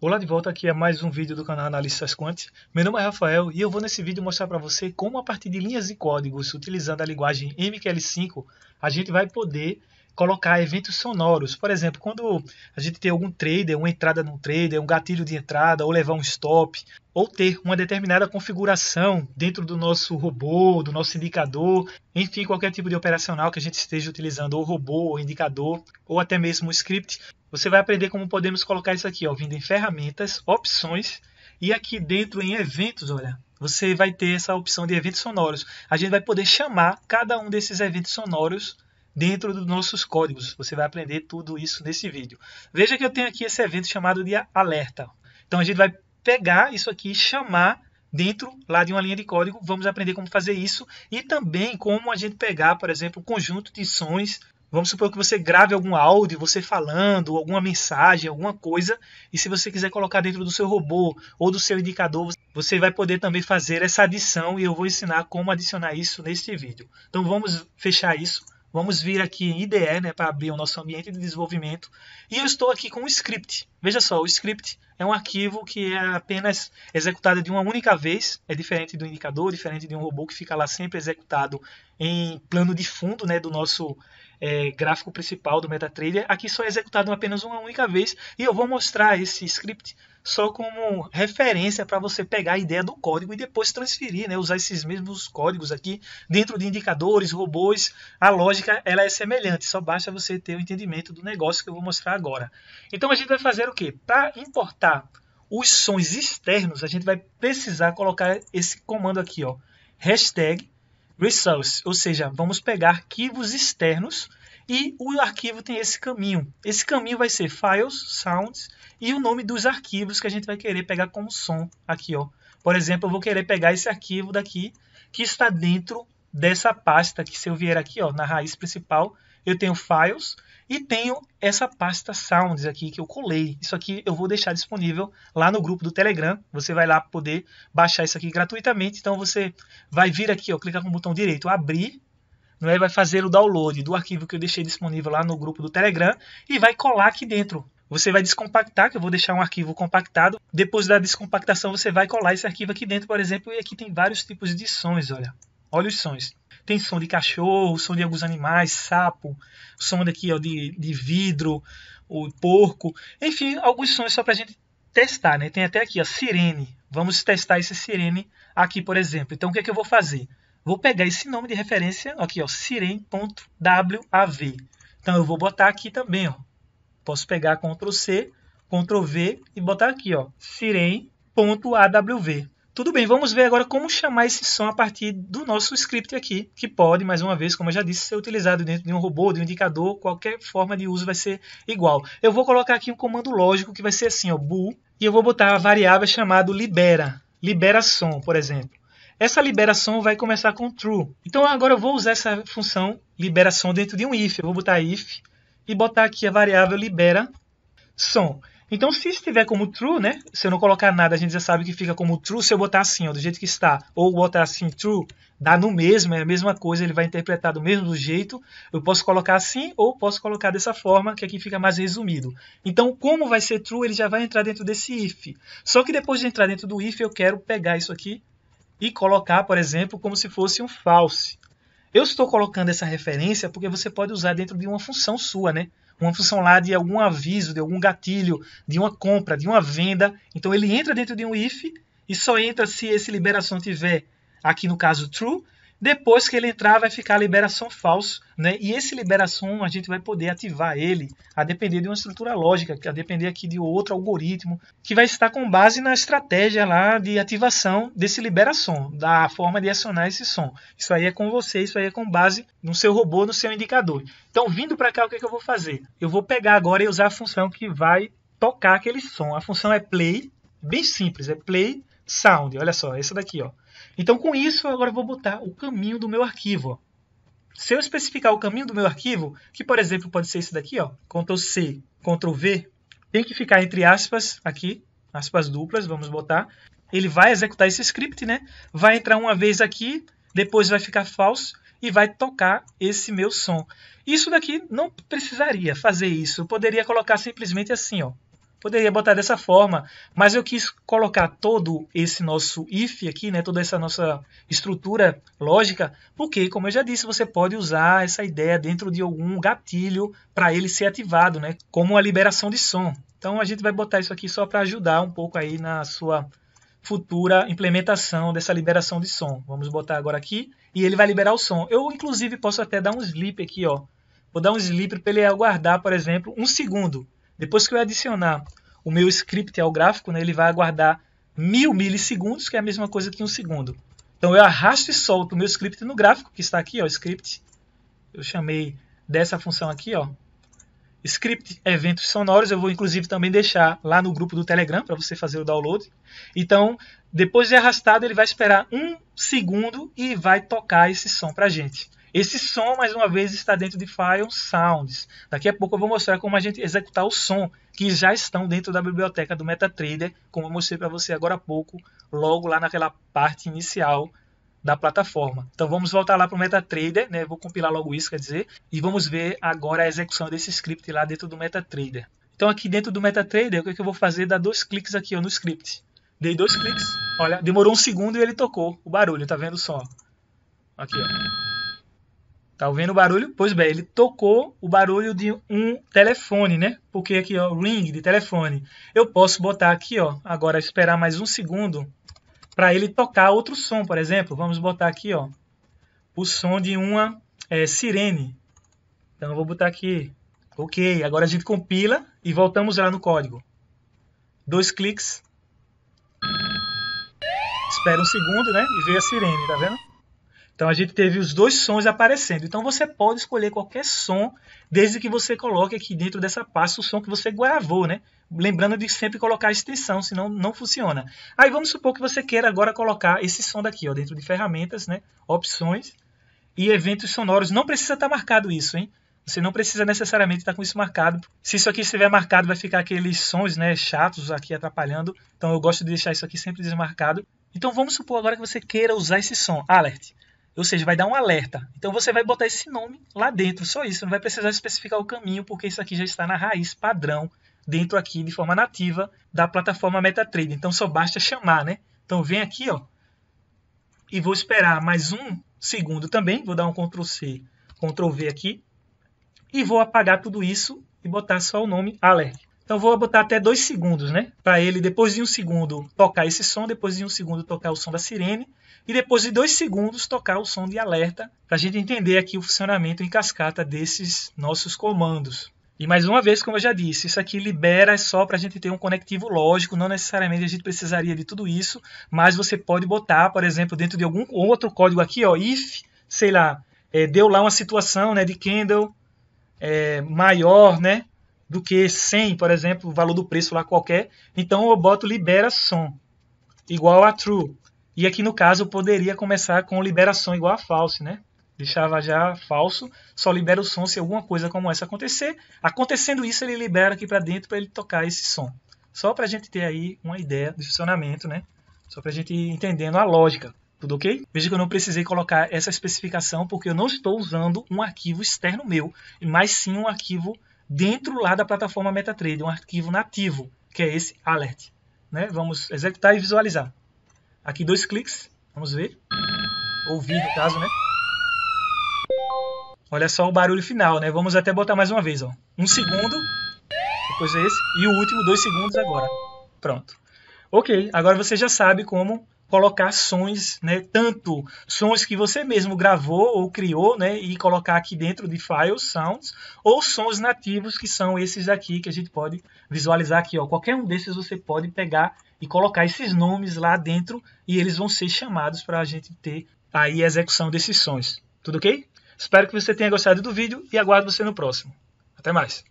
Olá de volta, aqui é mais um vídeo do canal Analistas Quantes. Meu nome é Rafael e eu vou nesse vídeo mostrar para você como a partir de linhas e códigos utilizando a linguagem MQL5 a gente vai poder colocar eventos sonoros. Por exemplo, quando a gente tem algum trader, uma entrada num trader, um gatilho de entrada, ou levar um stop, ou ter uma determinada configuração dentro do nosso robô, do nosso indicador, enfim, qualquer tipo de operacional que a gente esteja utilizando, ou robô, ou indicador, ou até mesmo um script, você vai aprender como podemos colocar isso aqui, ó, vindo em ferramentas, opções, e aqui dentro em eventos, olha, você vai ter essa opção de eventos sonoros. A gente vai poder chamar cada um desses eventos sonoros dentro dos nossos códigos. Você vai aprender tudo isso nesse vídeo. Veja que eu tenho aqui esse evento chamado de alerta. Então a gente vai pegar isso aqui e chamar dentro lá de uma linha de código. Vamos aprender como fazer isso e também como a gente pegar, por exemplo, um conjunto de sons. Vamos supor que você grave algum áudio, você falando, alguma mensagem, alguma coisa, e se você quiser colocar dentro do seu robô ou do seu indicador, você vai poder também fazer essa adição e eu vou ensinar como adicionar isso neste vídeo. Então vamos fechar isso Vamos vir aqui em IDE, né, para abrir o nosso ambiente de desenvolvimento. E eu estou aqui com o script. Veja só, o script é um arquivo que é apenas executado de uma única vez. É diferente do indicador, diferente de um robô que fica lá sempre executado em plano de fundo, né, do nosso é, gráfico principal do MetaTrader. Aqui só é executado apenas uma única vez. E eu vou mostrar esse script só como referência para você pegar a ideia do código e depois transferir, né? usar esses mesmos códigos aqui dentro de indicadores, robôs. A lógica ela é semelhante, só basta você ter o entendimento do negócio que eu vou mostrar agora. Então a gente vai fazer o quê? Para importar os sons externos, a gente vai precisar colocar esse comando aqui, ó, hashtag resource, ou seja, vamos pegar arquivos externos e o arquivo tem esse caminho. Esse caminho vai ser files, sounds e o nome dos arquivos que a gente vai querer pegar como som aqui, ó. Por exemplo, eu vou querer pegar esse arquivo daqui que está dentro dessa pasta que se eu vier aqui, ó, na raiz principal, eu tenho files e tenho essa pasta sounds aqui que eu colei. Isso aqui eu vou deixar disponível lá no grupo do Telegram. Você vai lá poder baixar isso aqui gratuitamente. Então você vai vir aqui, ó, clicar com o botão direito, abrir né, vai fazer o download do arquivo que eu deixei disponível lá no grupo do Telegram e vai colar aqui dentro. Você vai descompactar, que eu vou deixar um arquivo compactado. Depois da descompactação, você vai colar esse arquivo aqui dentro, por exemplo, e aqui tem vários tipos de sons, olha. Olha os sons. Tem som de cachorro, som de alguns animais, sapo, som daqui ó, de, de vidro, o porco, enfim, alguns sons só para a gente testar, né? Tem até aqui, a sirene. Vamos testar esse sirene aqui, por exemplo. Então, o que é que eu vou fazer? Vou pegar esse nome de referência aqui, ó, siren.wav. Então eu vou botar aqui também, ó. Posso pegar Ctrl C, Ctrl V e botar aqui, ó, siren.awv. Tudo bem, vamos ver agora como chamar esse som a partir do nosso script aqui, que pode, mais uma vez, como eu já disse, ser utilizado dentro de um robô, de um indicador, qualquer forma de uso vai ser igual. Eu vou colocar aqui um comando lógico que vai ser assim, ó, bool, e eu vou botar a variável chamada libera, libera som, por exemplo. Essa liberação vai começar com true. Então agora eu vou usar essa função liberação dentro de um if. Eu vou botar if e botar aqui a variável libera som. Então, se estiver como true, né? Se eu não colocar nada, a gente já sabe que fica como true. Se eu botar assim, ó, do jeito que está, ou botar assim true, dá no mesmo, é a mesma coisa, ele vai interpretar do mesmo jeito. Eu posso colocar assim ou posso colocar dessa forma, que aqui é fica mais resumido. Então, como vai ser true, ele já vai entrar dentro desse if. Só que depois de entrar dentro do if, eu quero pegar isso aqui e colocar, por exemplo, como se fosse um false. Eu estou colocando essa referência porque você pode usar dentro de uma função sua, né? Uma função lá de algum aviso, de algum gatilho, de uma compra, de uma venda. Então ele entra dentro de um if e só entra se esse liberação tiver, aqui no caso true, depois que ele entrar, vai ficar liberação falso, né? E esse liberação a gente vai poder ativar ele a depender de uma estrutura lógica, a depender aqui de outro algoritmo, que vai estar com base na estratégia lá de ativação desse liberação, da forma de acionar esse som. Isso aí é com você, isso aí é com base no seu robô, no seu indicador. Então, vindo para cá, o que, é que eu vou fazer? Eu vou pegar agora e usar a função que vai tocar aquele som. A função é play, bem simples, é play sound. Olha só, essa daqui, ó. Então, com isso, agora vou botar o caminho do meu arquivo. Se eu especificar o caminho do meu arquivo, que por exemplo pode ser esse daqui, ó, Ctrl C, Ctrl V, tem que ficar entre aspas aqui, aspas duplas, vamos botar. Ele vai executar esse script, né? Vai entrar uma vez aqui, depois vai ficar falso e vai tocar esse meu som. Isso daqui não precisaria fazer isso, eu poderia colocar simplesmente assim, ó, Poderia botar dessa forma, mas eu quis colocar todo esse nosso if aqui, né, toda essa nossa estrutura lógica, porque, como eu já disse, você pode usar essa ideia dentro de algum gatilho para ele ser ativado, né, como a liberação de som. Então a gente vai botar isso aqui só para ajudar um pouco aí na sua futura implementação dessa liberação de som. Vamos botar agora aqui e ele vai liberar o som. Eu inclusive posso até dar um sleep aqui, ó. Vou dar um sleep para ele aguardar, por exemplo, um segundo. Depois que eu adicionar o meu script ao gráfico, né, ele vai aguardar mil milissegundos, que é a mesma coisa que um segundo. Então eu arrasto e solto o meu script no gráfico, que está aqui, ó, script. Eu chamei dessa função aqui, ó, script eventos sonoros. Eu vou inclusive também deixar lá no grupo do Telegram para você fazer o download. Então, depois de arrastado, ele vai esperar um segundo e vai tocar esse som para a gente. Esse som, mais uma vez, está dentro de File Sounds. Daqui a pouco eu vou mostrar como a gente executar o som, que já estão dentro da biblioteca do MetaTrader, como eu mostrei para você agora há pouco, logo lá naquela parte inicial da plataforma. Então vamos voltar lá para o MetaTrader, né? vou compilar logo isso, quer dizer, e vamos ver agora a execução desse script lá dentro do MetaTrader. Então aqui dentro do MetaTrader, o que, é que eu vou fazer? Dar dois cliques aqui ó, no script. Dei dois cliques, olha, demorou um segundo e ele tocou o barulho, tá vendo o som? Aqui, ó. Tá ouvindo o barulho? Pois bem, ele tocou o barulho de um telefone, né? Porque aqui, ó, ring de telefone. Eu posso botar aqui, ó, agora esperar mais um segundo para ele tocar outro som, por exemplo. Vamos botar aqui, ó, o som de uma é, sirene. Então eu vou botar aqui. Ok, agora a gente compila e voltamos lá no código. Dois cliques. Espera um segundo, né? E vê a sirene, tá vendo? Então a gente teve os dois sons aparecendo. Então você pode escolher qualquer som, desde que você coloque aqui dentro dessa pasta o som que você gravou, né? Lembrando de sempre colocar a extensão, senão não funciona. Aí vamos supor que você queira agora colocar esse som daqui, ó, dentro de ferramentas, né? Opções e eventos sonoros. Não precisa estar tá marcado isso, hein? Você não precisa necessariamente estar tá com isso marcado. Se isso aqui estiver marcado, vai ficar aqueles sons, né, chatos aqui atrapalhando. Então eu gosto de deixar isso aqui sempre desmarcado. Então vamos supor agora que você queira usar esse som. Alert. Ou seja, vai dar um alerta. Então você vai botar esse nome lá dentro, só isso. Não vai precisar especificar o caminho, porque isso aqui já está na raiz padrão, dentro aqui, de forma nativa, da plataforma MetaTrader. Então só basta chamar, né? Então vem aqui, ó. E vou esperar mais um segundo também. Vou dar um Ctrl C, Ctrl V aqui. E vou apagar tudo isso e botar só o nome alert. Então vou botar até dois segundos, né? Para ele, depois de um segundo, tocar esse som, depois de um segundo, tocar o som da sirene, e depois de dois segundos, tocar o som de alerta, para a gente entender aqui o funcionamento em cascata desses nossos comandos. E mais uma vez, como eu já disse, isso aqui libera só para a gente ter um conectivo lógico, não necessariamente a gente precisaria de tudo isso, mas você pode botar, por exemplo, dentro de algum outro código aqui, ó, if, sei lá, é, deu lá uma situação né, de candle é, maior, né? do que 100, por exemplo, o valor do preço lá qualquer. Então eu boto libera som igual a true. E aqui no caso eu poderia começar com libera som igual a false, né? Deixava já falso, só libera o som se alguma coisa como essa acontecer. Acontecendo isso, ele libera aqui para dentro para ele tocar esse som. Só para a gente ter aí uma ideia do funcionamento, né? Só para a gente ir entendendo a lógica. Tudo ok? Veja que eu não precisei colocar essa especificação porque eu não estou usando um arquivo externo meu, mas sim um arquivo dentro lá da plataforma MetaTrader, um arquivo nativo, que é esse alert. Né? Vamos executar e visualizar. Aqui dois cliques, vamos ver. Ouvir no caso, né? Olha só o barulho final, né? Vamos até botar mais uma vez, ó. Um segundo, depois é esse, e o último, dois segundos agora. Pronto. Ok, agora você já sabe como colocar sons, né, tanto sons que você mesmo gravou ou criou, né, e colocar aqui dentro de files, sounds, ou sons nativos que são esses aqui que a gente pode visualizar aqui, ó. Qualquer um desses você pode pegar e colocar esses nomes lá dentro e eles vão ser chamados para a gente ter aí a execução desses sons. Tudo ok? Espero que você tenha gostado do vídeo e aguardo você no próximo. Até mais.